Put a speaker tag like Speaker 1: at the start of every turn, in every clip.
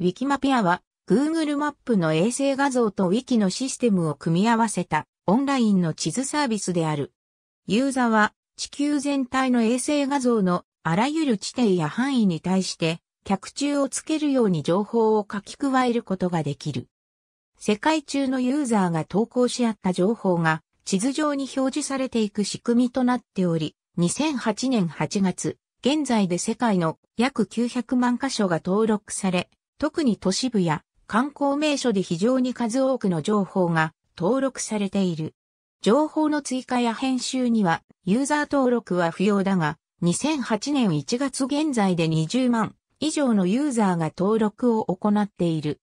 Speaker 1: ウィキマピアは Google マップの衛星画像と Wiki のシステムを組み合わせたオンラインの地図サービスである。ユーザは地球全体の衛星画像のあらゆる地点や範囲に対して脚注をつけるように情報を書き加えることができる。世界中のユーザーが投稿し合った情報が地図上に表示されていく仕組みとなっており、2008年8月、現在で世界の約900万箇所が登録され、特に都市部や観光名所で非常に数多くの情報が登録されている。情報の追加や編集にはユーザー登録は不要だが、2008年1月現在で20万以上のユーザーが登録を行っている。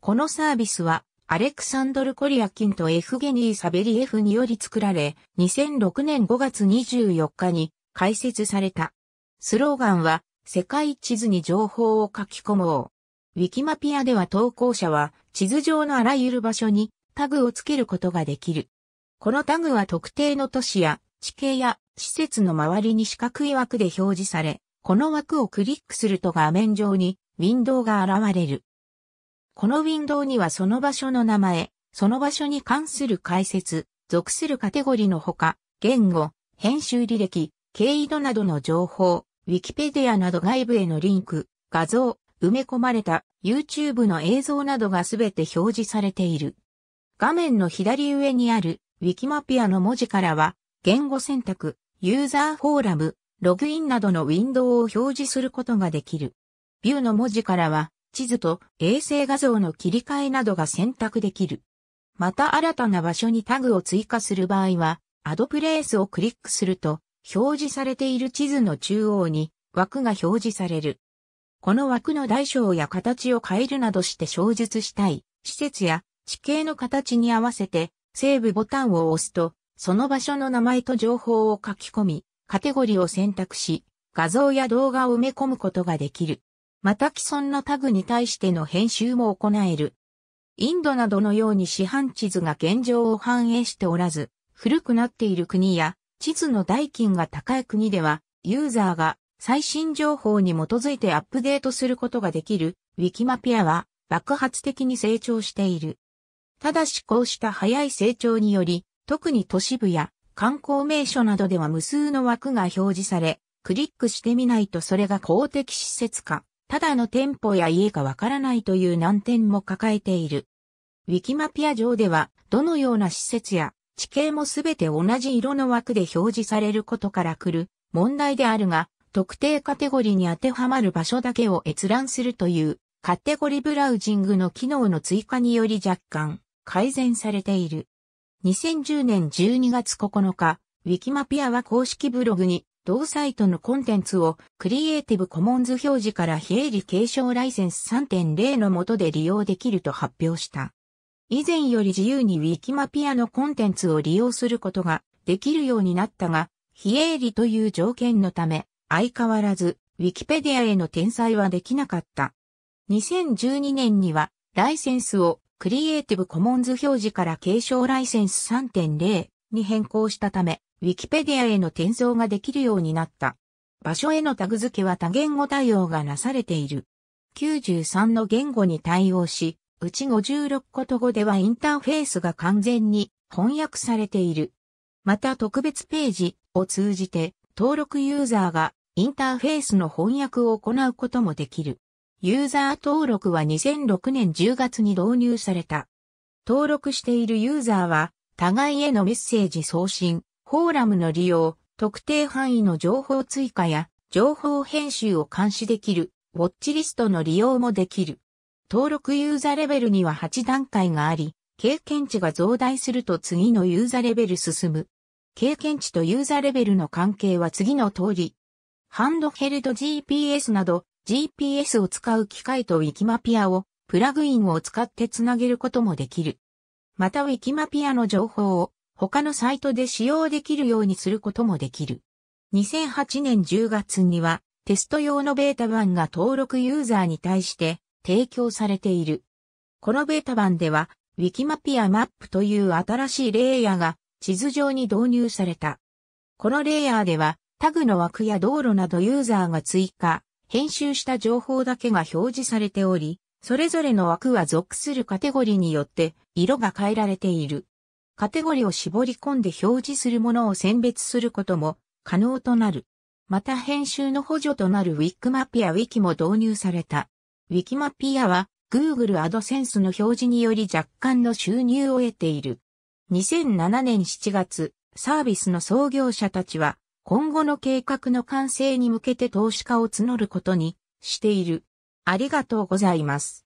Speaker 1: このサービスはアレクサンドル・コリアキンとエフゲニー・サベリエフにより作られ、2006年5月24日に開設された。スローガンは世界地図に情報を書き込もう。ウィキマピアでは投稿者は地図上のあらゆる場所にタグをつけることができる。このタグは特定の都市や地形や施設の周りに四角い枠で表示され、この枠をクリックすると画面上にウィンドウが現れる。このウィンドウにはその場所の名前、その場所に関する解説、属するカテゴリのほか、言語、編集履歴、経緯度などの情報、ウィキペディアなど外部へのリンク、画像、埋め込まれた YouTube の映像などがすべて表示されている。画面の左上にある w i k i m a p i a の文字からは、言語選択、ユーザーフォーラム、ログインなどのウィンドウを表示することができる。ビューの文字からは、地図と衛星画像の切り替えなどが選択できる。また新たな場所にタグを追加する場合は、アドプレイスをクリックすると、表示されている地図の中央に枠が表示される。この枠の大小や形を変えるなどして小述したい、施設や地形の形に合わせて、セーブボタンを押すと、その場所の名前と情報を書き込み、カテゴリーを選択し、画像や動画を埋め込むことができる。また既存のタグに対しての編集も行える。インドなどのように市販地図が現状を反映しておらず、古くなっている国や地図の代金が高い国では、ユーザーが最新情報に基づいてアップデートすることができる、ウィキマピアは爆発的に成長している。ただしこうした早い成長により、特に都市部や観光名所などでは無数の枠が表示され、クリックしてみないとそれが公的施設か、ただの店舗や家かわからないという難点も抱えている。ウィキマピア上では、どのような施設や地形もすべて同じ色の枠で表示されることから来る問題であるが、特定カテゴリに当てはまる場所だけを閲覧するというカテゴリブラウジングの機能の追加により若干改善されている。2010年12月9日、ウィキマピアは公式ブログに同サイトのコンテンツをクリエイティブコモンズ表示から非営利継承ライセンス3.0の下で利用できると発表した。以前より自由にウィキマピアのコンテンツを利用することができるようになったが、非営利という条件のため、相変わらず、ウィキペディアへの転載はできなかった。2012年には、ライセンスをクリエイティブコモンズ表示から継承ライセンス3.0に変更したため、ウィキペディアへの転送ができるようになった。場所へのタグ付けは多言語対応がなされている。93の言語に対応し、うち56個と語ではインターフェースが完全に翻訳されている。また特別ページを通じて登録ユーザーがインターフェースの翻訳を行うこともできる。ユーザー登録は2006年10月に導入された。登録しているユーザーは、互いへのメッセージ送信、フォーラムの利用、特定範囲の情報追加や情報編集を監視できる、ウォッチリストの利用もできる。登録ユーザーレベルには8段階があり、経験値が増大すると次のユーザーレベル進む。経験値とユーザーレベルの関係は次の通り、ハンドヘルド GPS など GPS を使う機械と w i k i m a p i をプラグインを使ってつなげることもできる。また Wikimapia の情報を他のサイトで使用できるようにすることもできる。2008年10月にはテスト用のベータ版が登録ユーザーに対して提供されている。このベータ版では w i k i m a p i マップという新しいレイヤーが地図上に導入された。このレイヤーではタグの枠や道路などユーザーが追加、編集した情報だけが表示されており、それぞれの枠は属するカテゴリーによって色が変えられている。カテゴリーを絞り込んで表示するものを選別することも可能となる。また編集の補助となる Wikmap や Wiki も導入された。w i k m a p i は Google AdSense の表示により若干の収入を得ている。2007年7月、サービスの創業者たちは今後の計画の完成に向けて投資家を募ることにしている。ありがとうございます。